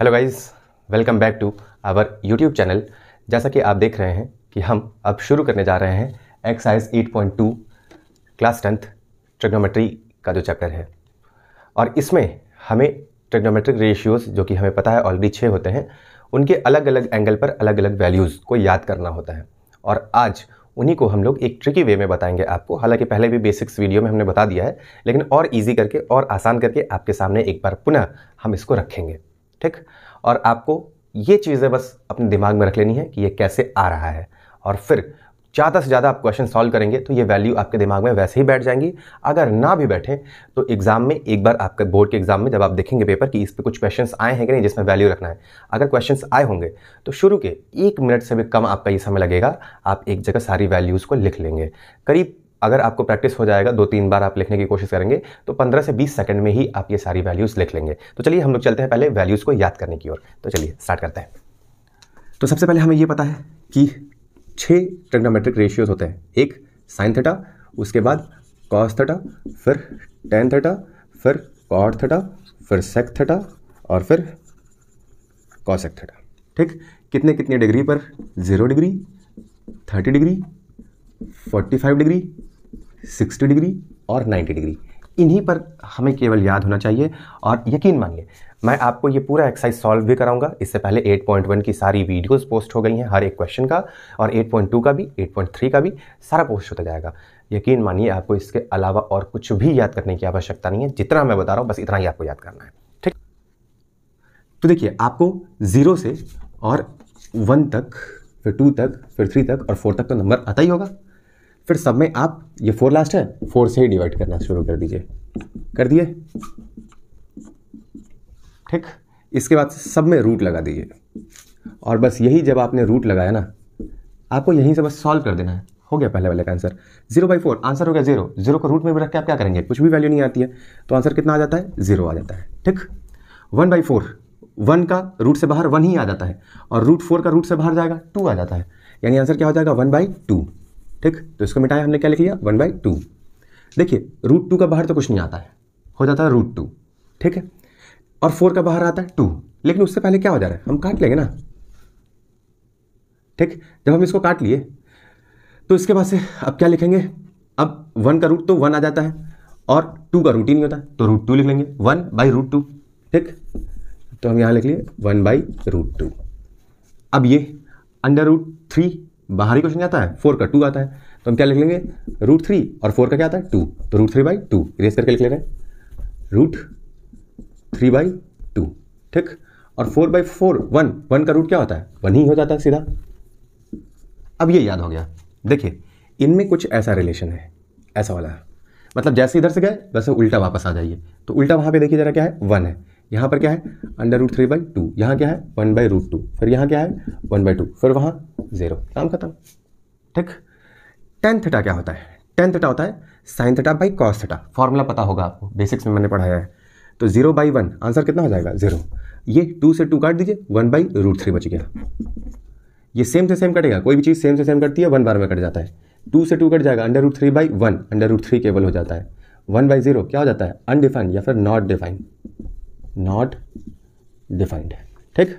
hello guys welcome back to our YouTube channel जैसा कि आप देख रहे हैं कि हम अब शुरू करने जा रहे हैं एक्सरसाइज 8.2 क्लास टेंथ ट्रिग्नोमेट्री का जो चैप्टर है और इसमें हमें ट्रिग्नोमेट्रिक रेशियोज़ जो कि हमें पता है ऑलरेडी छः होते हैं उनके अलग अलग एंगल पर अलग अलग वैल्यूज़ को याद करना होता है और आज उन्हीं को हम लोग एक ट्रिकी वे में बताएंगे आपको हालांकि पहले भी बेसिक्स वीडियो में हमने बता दिया है लेकिन और ईजी करके और आसान करके आपके सामने एक बार पुनः हम इसको रखेंगे ठीक और आपको ये चीज़ें बस अपने दिमाग में रख लेनी है कि ये कैसे आ रहा है और फिर ज़्यादा से ज़्यादा आप क्वेश्चन सॉल्व करेंगे तो ये वैल्यू आपके दिमाग में वैसे ही बैठ जाएंगी अगर ना भी बैठें तो एग्ज़ाम में एक बार आपके बोर्ड के एग्ज़ाम में जब आप देखेंगे पेपर कि इस पर कुछ क्वेश्चंस आए हैं कि नहीं जिसमें वैल्यू रखना है अगर क्वेश्चंस आए होंगे तो शुरू के एक मिनट से भी कम आपका ये समय लगेगा आप एक जगह सारी वैल्यूज़ को लिख लेंगे करीब अगर आपको प्रैक्टिस हो जाएगा दो तीन बार आप लिखने की कोशिश करेंगे तो 15 से 20 सेकंड में ही आप ये सारी वैल्यूज़ लिख लेंगे तो चलिए हम लोग चलते हैं पहले वैल्यूज़ को याद करने की ओर तो चलिए स्टार्ट करते हैं तो सबसे पहले हमें ये पता है कि छह ट्रिग्नोमेट्रिक रेशियोज होते हैं एक साइन थटा उसके बाद कॉस थटा फिर टेन थीटा फिर कॉड थीटा फिर सेक थटा और फिर कॉसेक थटा ठीक कितने कितने डिग्री पर zero degree thirty degree forty five degree 60 degree और 90 डिग्री इन्हीं पर हमें केवल याद होना चाहिए और यकीन मानिए मैं आपको ये पूरा एक्सरसाइज सॉल्व भी कराऊंगा इससे पहले 8.1 की सारी वीडियोस पोस्ट हो गई हैं हर एक क्वेश्चन का और 8.2 का भी 8.3 का भी सारा पोस्ट होता जाएगा यकीन मानिए आपको इसके अलावा और कुछ भी याद करने की आवश्यकता नहीं है जितना मैं बता रहा हूँ बस इतना ही आपको याद करना है ठीक तो देखिए आपको ज़ीरो से और वन तक फिर टू तक फिर थ्री तक और फोर तक तो नंबर आता ही होगा फिर सब में आप ये फोर लास्ट है फोर से ही डिवाइड करना शुरू कर दीजिए कर दिए ठीक इसके बाद सब में रूट लगा दीजिए और बस यही जब आपने रूट लगाया ना आपको यहीं से बस सॉल्व कर देना है हो गया पहले वाले का answer zero by four answer हो गया जीरो जीरो को रूट में भी रख के आप क्या करेंगे कुछ भी वैल्यू नहीं आती है तो आंसर कितना आ जाता है जीरो आ जाता है ठीक वन बाई फोर वन का रूट से बाहर वन ही आ जाता है और रूट फोर का रूट से बाहर जाएगा टू आ जाता है यानी आंसर क्या हो जाएगा वन बाई टू ठीक तो इसको मिटाया हमने क्या लिख लिया वन बाई टू देखिए रूट टू का बाहर तो कुछ नहीं आता है हो जाता है रूट टू ठीक है और फोर का बाहर आता है टू लेकिन उससे पहले क्या हो जा रहा है हम काट लेंगे ना ठीक जब हम इसको काट लिए तो इसके बाद से अब क्या लिखेंगे अब वन का रूट तो वन आ जाता है और टू का रूट ही नहीं होता तो रूट टू लिख लेंगे वन बाई रूट टू ठीक तो हम यहाँ लिख लिए वन बाई रूट टू अब ये अंडर रूट थ्री बाहरी क्वेश्चन आता है फोर का टू आता है तो हम क्या लिख लेंगे रूट थ्री और फोर का क्या आता है टू तो root three by two erase करके लिख ले रहे हैं रूट थ्री बाई टू ठीक और four by four one one का रूट क्या होता है वन ही हो जाता है सीधा अब ये याद हो गया देखिए इनमें कुछ ऐसा रिलेशन है ऐसा वाला है मतलब जैसे इधर से गए वैसे उल्टा वापस आ जाइए तो उल्टा वहां पे देखिए जरा क्या है वन है यहाँ पर क्या है under root three by two यहाँ क्या है वन बाई रूट टू फिर यहाँ क्या है वन बाई टू फिर वहाँ जीरो काम खत्म ठीक टेन थीटा क्या होता है टेन थीटा होता है sine theta by cos theta formula पता होगा आपको बेसिक्स में मैंने पढ़ाया है तो जीरो बाई वन आंसर कितना हो जाएगा जीरो ये टू से टू काट दीजिए वन बाई रूट थ्री बच गया ये सेम से सेम कटेगा कोई भी चीज़ सेम से सेम कटती है वन बार में कट जाता है टू से टू कट जाएगा under root three by one under root three केवल हो जाता है वन बाई जीरो क्या हो जाता है अनडिफाइंड या फिर नॉट डिफाइंड नॉट डिफाइंड ठीक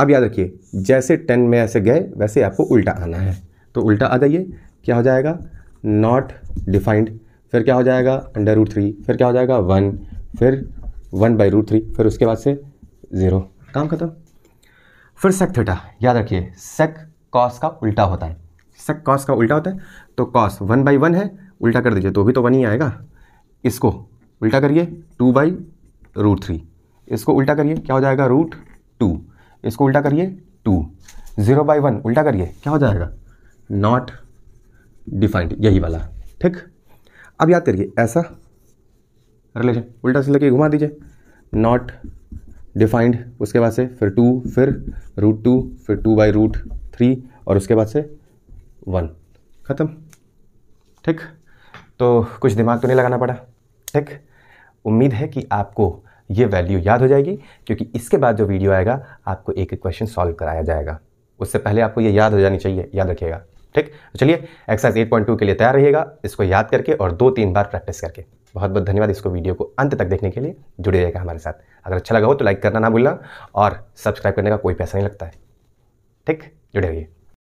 अब याद रखिए जैसे टेन में ऐसे गए वैसे आपको उल्टा आना है तो उल्टा आ जाइए क्या हो जाएगा नॉट डिफाइंड फिर क्या हो जाएगा अंडर रूट थ्री फिर क्या हो जाएगा वन फिर वन बाई रूट थ्री फिर उसके बाद से ज़ीरो काम खत्म फिर सेक थीटा याद रखिए सेक कॉस का उल्टा होता है सेक कॉस का उल्टा होता है तो कॉस वन बाई वन है उल्टा कर दीजिए तो भी तो वन ही आएगा इसको उल्टा करिए टू बाई रूट थ्री इसको उल्टा करिए क्या हो जाएगा रूट टू इसको उल्टा करिए टू ज़ीरो बाई वन उल्टा करिए क्या हो जाएगा नॉट डिफाइंड यही वाला ठीक अब याद करिए ऐसा रिलेशन उल्टा से लेके घुमा दीजिए नॉट डिफाइंड उसके बाद से फिर टू फिर रूट टू फिर टू बाई रूट थ्री और उसके बाद से वन ख़त्म ठीक तो कुछ दिमाग तो नहीं लगाना पड़ा ठीक उम्मीद है कि आपको ये वैल्यू याद हो जाएगी क्योंकि इसके बाद जो वीडियो आएगा आपको एक एक क्वेश्चन सॉल्व कराया जाएगा उससे पहले आपको ये याद हो जानी चाहिए याद रखिएगा ठीक तो चलिए एक्सरसाइज 8.2 के लिए तैयार रहिएगा इसको याद करके और दो तीन बार प्रैक्टिस करके बहुत बहुत धन्यवाद इसको वीडियो को अंत तक देखने के लिए जुड़े रहेगा हमारे साथ अगर अच्छा लगा हो तो लाइक करना ना भूलना और सब्सक्राइब करने का कोई पैसा नहीं लगता है ठीक जुड़े रहिए